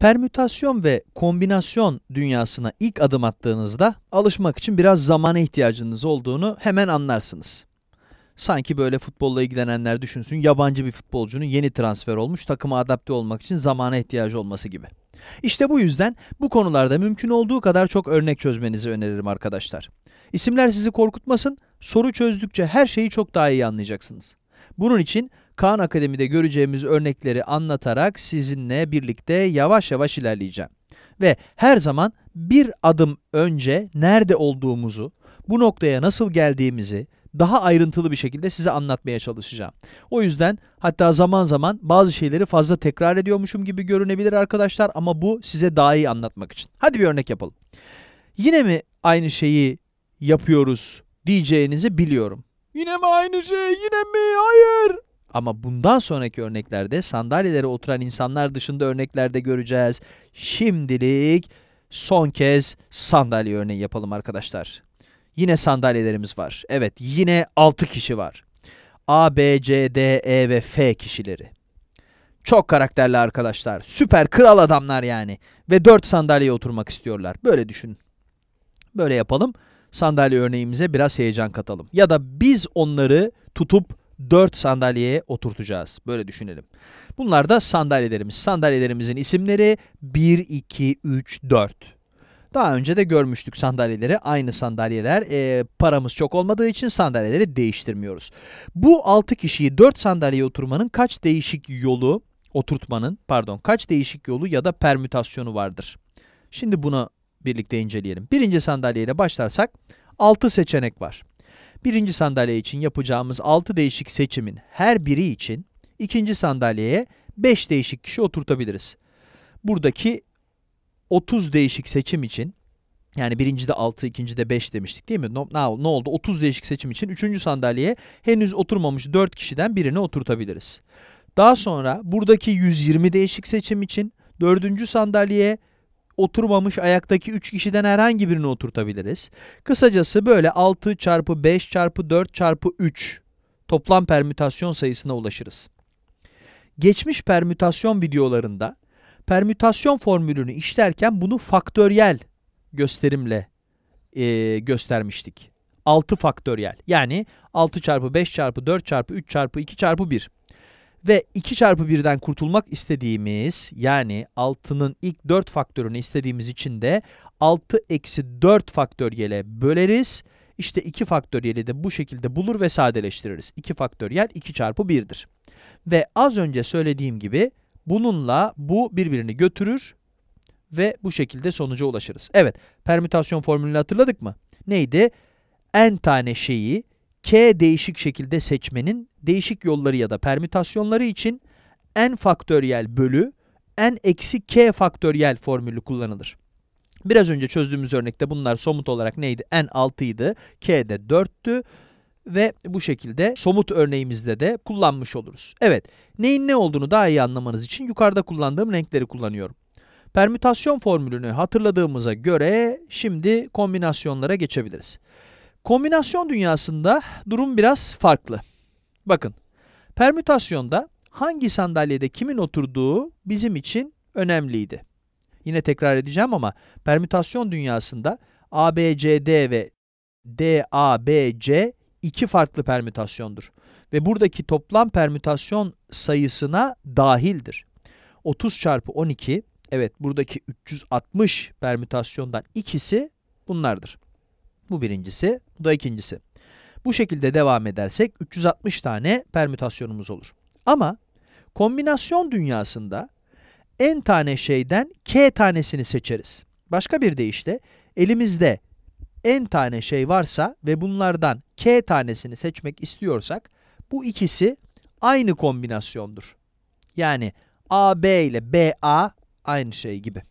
Permütasyon ve kombinasyon dünyasına ilk adım attığınızda alışmak için biraz zamana ihtiyacınız olduğunu hemen anlarsınız. Sanki böyle futbolla ilgilenenler düşünsün yabancı bir futbolcunun yeni transfer olmuş takıma adapte olmak için zamana ihtiyacı olması gibi. İşte bu yüzden bu konularda mümkün olduğu kadar çok örnek çözmenizi öneririm arkadaşlar. İsimler sizi korkutmasın, soru çözdükçe her şeyi çok daha iyi anlayacaksınız. Bunun için Kaan Akademi'de göreceğimiz örnekleri anlatarak sizinle birlikte yavaş yavaş ilerleyeceğim. Ve her zaman bir adım önce nerede olduğumuzu, bu noktaya nasıl geldiğimizi daha ayrıntılı bir şekilde size anlatmaya çalışacağım. O yüzden hatta zaman zaman bazı şeyleri fazla tekrar ediyormuşum gibi görünebilir arkadaşlar ama bu size daha iyi anlatmak için. Hadi bir örnek yapalım. Yine mi aynı şeyi yapıyoruz diyeceğinizi biliyorum. Yine mi aynı şey? Yine mi? Hayır. Ama bundan sonraki örneklerde sandalyelere oturan insanlar dışında örneklerde göreceğiz. Şimdilik son kez sandalye örneği yapalım arkadaşlar. Yine sandalyelerimiz var. Evet yine 6 kişi var. A, B, C, D, E ve F kişileri. Çok karakterli arkadaşlar. Süper kral adamlar yani. Ve 4 sandalyeye oturmak istiyorlar. Böyle düşünün. Böyle yapalım. Sandalye örneğimize biraz heyecan katalım. Ya da biz onları tutup 4 sandalyeye oturtacağız. Böyle düşünelim. Bunlar da sandalyelerimiz. Sandalyelerimizin isimleri 1, 2, 3, 4. Daha önce de görmüştük sandalyeleri. Aynı sandalyeler e, paramız çok olmadığı için sandalyeleri değiştirmiyoruz. Bu 6 kişiyi 4 sandalyeye oturmanın kaç değişik yolu, oturtmanın pardon kaç değişik yolu ya da permütasyonu vardır? Şimdi bunu birlikte inceleyelim. Birinci sandalyeyle başlarsak 6 seçenek var. Birinci sandalye için yapacağımız 6 değişik seçimin her biri için ikinci sandalyeye 5 değişik kişi oturtabiliriz. Buradaki 30 değişik seçim için yani birinci birincide 6, de 5 demiştik değil mi? No, ne, ne oldu? 30 değişik seçim için 3. sandalyeye henüz oturmamış 4 kişiden birini oturtabiliriz. Daha sonra buradaki 120 değişik seçim için 4. sandalyeye oturmamış ayaktaki 3 kişiden herhangi birini oturtabiliriz. Kısacası böyle 6 çarpı 5 çarpı 4 çarpı 3 toplam permütasyon sayısına ulaşırız. Geçmiş permütasyon videolarında permütasyon formülünü işlerken bunu faktöryel gösterimle e, göstermiştik. 6 faktöryel yani 6 çarpı 5 çarpı 4 çarpı 3 çarpı 2 çarpı 1 ve 2 çarpı 1'den kurtulmak istediğimiz yani 6'nın ilk 4 faktörünü istediğimiz için de 6 eksi 4 faktöriyele böleriz. İşte 2 faktöriyeli de bu şekilde bulur ve sadeleştiririz. 2 faktöriyel 2 çarpı 1'dir. Ve az önce söylediğim gibi bununla bu birbirini götürür ve bu şekilde sonuca ulaşırız. Evet, permütasyon formülünü hatırladık mı? Neydi? n tane şeyi k değişik şekilde seçmenin değişik yolları ya da permütasyonları için n faktöriyel bölü n eksi k faktöriyel formülü kullanılır. Biraz önce çözdüğümüz örnekte bunlar somut olarak neydi? n 6 k de 4'tü ve bu şekilde somut örneğimizde de kullanmış oluruz. Evet, neyin ne olduğunu daha iyi anlamanız için yukarıda kullandığım renkleri kullanıyorum. Permütasyon formülünü hatırladığımıza göre şimdi kombinasyonlara geçebiliriz. Kombinasyon dünyasında durum biraz farklı. Bakın, permütasyonda hangi sandalyede kimin oturduğu bizim için önemliydi. Yine tekrar edeceğim ama permütasyon dünyasında ABCD ve DABC iki farklı permütasyondur ve buradaki toplam permütasyon sayısına dahildir. 30 çarpı 12, evet buradaki 360 permütasyondan ikisi bunlardır. Bu birincisi, bu da ikincisi. Bu şekilde devam edersek 360 tane permütasyonumuz olur. Ama kombinasyon dünyasında n tane şeyden k tanesini seçeriz. Başka bir deyişle elimizde n tane şey varsa ve bunlardan k tanesini seçmek istiyorsak bu ikisi aynı kombinasyondur. Yani AB ile BA aynı şey gibi.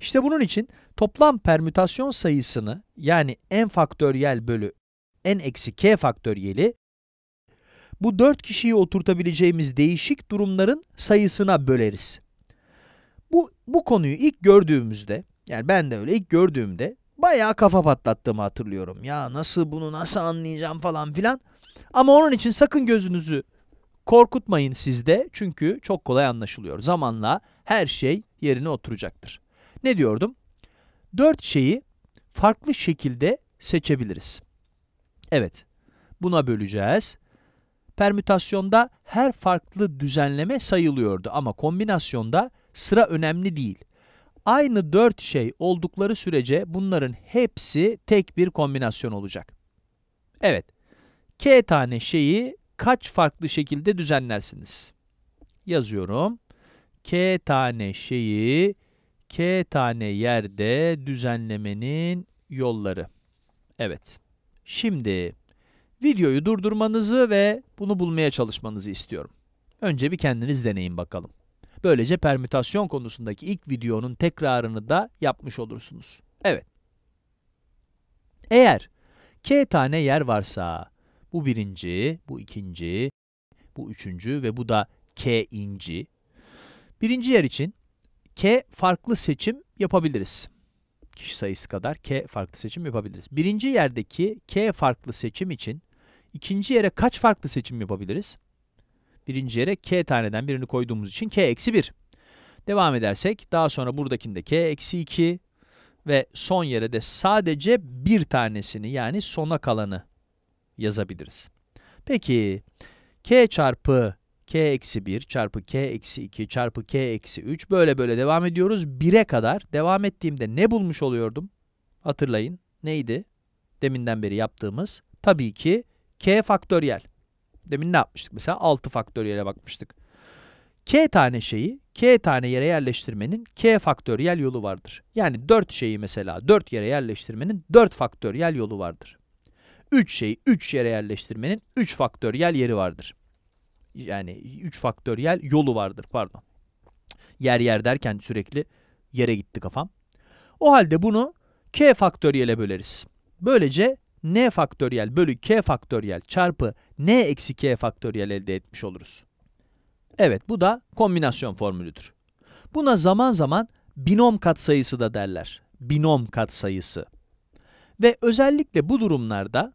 İşte bunun için toplam permütasyon sayısını yani n faktöriyel bölü n eksi k faktöriyeli bu 4 kişiyi oturtabileceğimiz değişik durumların sayısına böleriz. Bu, bu konuyu ilk gördüğümüzde, yani ben de öyle ilk gördüğümde bayağı kafa patlattığımı hatırlıyorum. Ya nasıl bunu nasıl anlayacağım falan filan. Ama onun için sakın gözünüzü korkutmayın sizde çünkü çok kolay anlaşılıyor. Zamanla her şey yerine oturacaktır. Ne diyordum? Dört şeyi farklı şekilde seçebiliriz. Evet, buna böleceğiz. Permütasyonda her farklı düzenleme sayılıyordu ama kombinasyonda sıra önemli değil. Aynı dört şey oldukları sürece bunların hepsi tek bir kombinasyon olacak. Evet, k tane şeyi kaç farklı şekilde düzenlersiniz? Yazıyorum. k tane şeyi k tane yerde düzenlemenin yolları. Evet. Şimdi videoyu durdurmanızı ve bunu bulmaya çalışmanızı istiyorum. Önce bir kendiniz deneyin bakalım. Böylece permütasyon konusundaki ilk videonun tekrarını da yapmış olursunuz. Evet. Eğer k tane yer varsa bu birinci, bu ikinci, bu üçüncü ve bu da k inci. Birinci yer için K farklı seçim yapabiliriz. Kişi sayısı kadar K farklı seçim yapabiliriz. Birinci yerdeki K farklı seçim için ikinci yere kaç farklı seçim yapabiliriz? Birinci yere K taneden birini koyduğumuz için K eksi 1. Devam edersek daha sonra buradakinde K eksi 2 ve son yere de sadece bir tanesini yani sona kalanı yazabiliriz. Peki K çarpı k-1 eksi çarpı k-2 eksi çarpı k-3 eksi böyle böyle devam ediyoruz. 1'e kadar devam ettiğimde ne bulmuş oluyordum? Hatırlayın neydi? Deminden beri yaptığımız tabii ki k faktöriyel. Demin ne yapmıştık? Mesela 6 faktöriyele bakmıştık. k tane şeyi k tane yere yerleştirmenin k faktöriyel yolu vardır. Yani 4 şeyi mesela 4 yere yerleştirmenin 4 faktöriyel yolu vardır. 3 şeyi 3 yere yerleştirmenin 3 faktöriyel yeri vardır yani 3 faktöriyel yolu vardır pardon. Yer yer derken sürekli yere gitti kafam. O halde bunu k faktöriyele böleriz. Böylece n faktöriyel bölü k faktöriyel çarpı n eksi k faktöriyel elde etmiş oluruz. Evet bu da kombinasyon formülüdür. Buna zaman zaman binom katsayısı da derler. Binom katsayısı. Ve özellikle bu durumlarda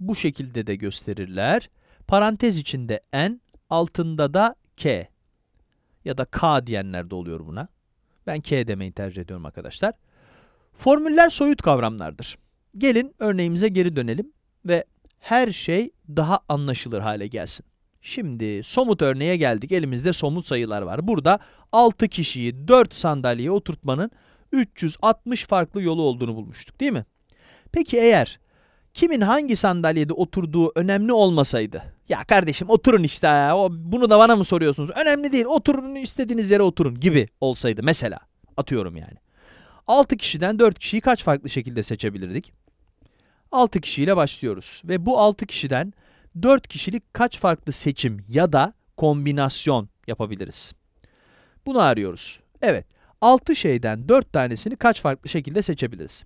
bu şekilde de gösterirler. Parantez içinde n, altında da k. Ya da k diyenler de oluyor buna. Ben k demeyi tercih ediyorum arkadaşlar. Formüller soyut kavramlardır. Gelin örneğimize geri dönelim ve her şey daha anlaşılır hale gelsin. Şimdi somut örneğe geldik. Elimizde somut sayılar var. Burada 6 kişiyi 4 sandalyeye oturtmanın 360 farklı yolu olduğunu bulmuştuk değil mi? Peki eğer kimin hangi sandalyede oturduğu önemli olmasaydı. Ya kardeşim oturun işte ya o, bunu da bana mı soruyorsunuz? Önemli değil oturun istediğiniz yere oturun gibi olsaydı mesela atıyorum yani. 6 kişiden 4 kişiyi kaç farklı şekilde seçebilirdik? 6 kişiyle başlıyoruz ve bu 6 kişiden 4 kişilik kaç farklı seçim ya da kombinasyon yapabiliriz? Bunu arıyoruz. Evet 6 şeyden 4 tanesini kaç farklı şekilde seçebiliriz?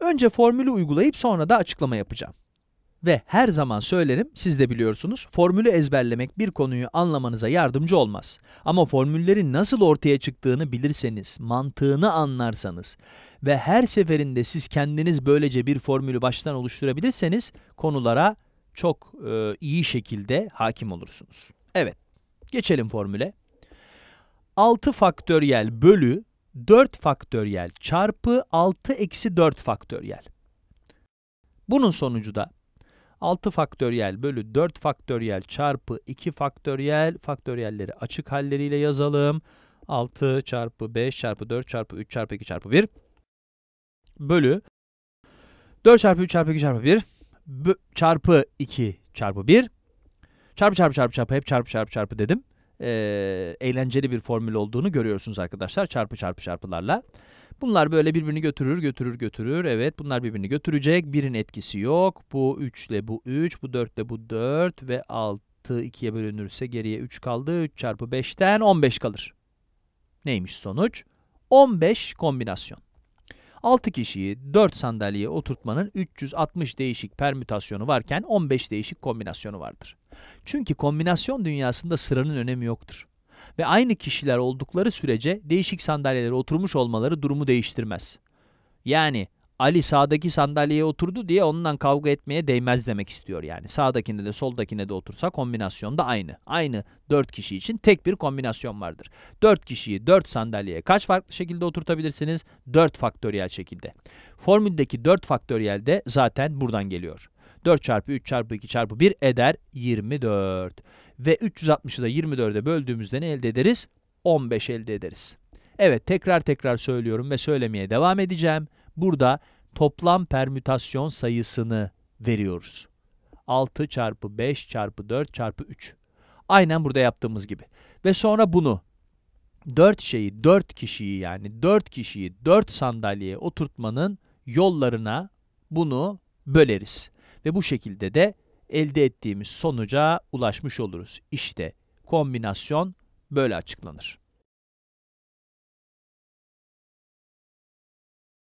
Önce formülü uygulayıp sonra da açıklama yapacağım. Ve her zaman söylerim, siz de biliyorsunuz, formülü ezberlemek bir konuyu anlamanıza yardımcı olmaz. Ama formüllerin nasıl ortaya çıktığını bilirseniz, mantığını anlarsanız ve her seferinde siz kendiniz böylece bir formülü baştan oluşturabilirseniz, konulara çok e, iyi şekilde hakim olursunuz. Evet, geçelim formüle. 6 faktöriyel bölü 4 faktöriyel çarpı 6 eksi 4 faktöriyel. Bunun sonucu da 6 faktöriyel bölü 4 faktöriyel çarpı 2 faktöriyel faktöriyelleri açık halleriyle yazalım. 6 çarpı 5 çarpı 4 çarpı 3 çarpı 2 çarpı 1 bölü 4 çarpı 3 çarpı 2 çarpı 1 çarpı 2 çarpı 1 çarpı çarpı çarpı çarpı hep çarpı çarpı çarpı dedim e, eğlenceli bir formül olduğunu görüyorsunuz arkadaşlar çarpı çarpı çarpılarla. Bunlar böyle birbirini götürür, götürür, götürür. Evet bunlar birbirini götürecek. Birin etkisi yok. Bu 3 ile bu 3, bu 4 ile bu 4 ve 6 2'ye bölünürse geriye 3 kaldı. 3 çarpı 5'ten 15 kalır. Neymiş sonuç? 15 kombinasyon. 6 kişiyi 4 sandalyeye oturtmanın 360 değişik permütasyonu varken 15 değişik kombinasyonu vardır. Çünkü kombinasyon dünyasında sıranın önemi yoktur. Ve aynı kişiler oldukları sürece değişik sandalyelere oturmuş olmaları durumu değiştirmez. Yani Ali sağdaki sandalyeye oturdu diye ondan kavga etmeye değmez demek istiyor yani. Sağdakine de soldakine de otursa kombinasyon da aynı. Aynı dört kişi için tek bir kombinasyon vardır. Dört kişiyi dört sandalyeye kaç farklı şekilde oturtabilirsiniz? Dört faktöriyel şekilde. Formüldeki dört faktöriyel de zaten buradan geliyor. 4 çarpı 3 çarpı 2 çarpı 1 eder 24. Ve 360'ı da 24'e böldüğümüzde ne elde ederiz? 15 elde ederiz. Evet tekrar tekrar söylüyorum ve söylemeye devam edeceğim. Burada toplam permütasyon sayısını veriyoruz. 6 çarpı 5 çarpı 4 çarpı 3. Aynen burada yaptığımız gibi. Ve sonra bunu 4 şeyi 4 kişiyi yani 4 kişiyi 4 sandalyeye oturtmanın yollarına bunu böleriz. Ve bu şekilde de elde ettiğimiz sonuca ulaşmış oluruz. İşte kombinasyon böyle açıklanır.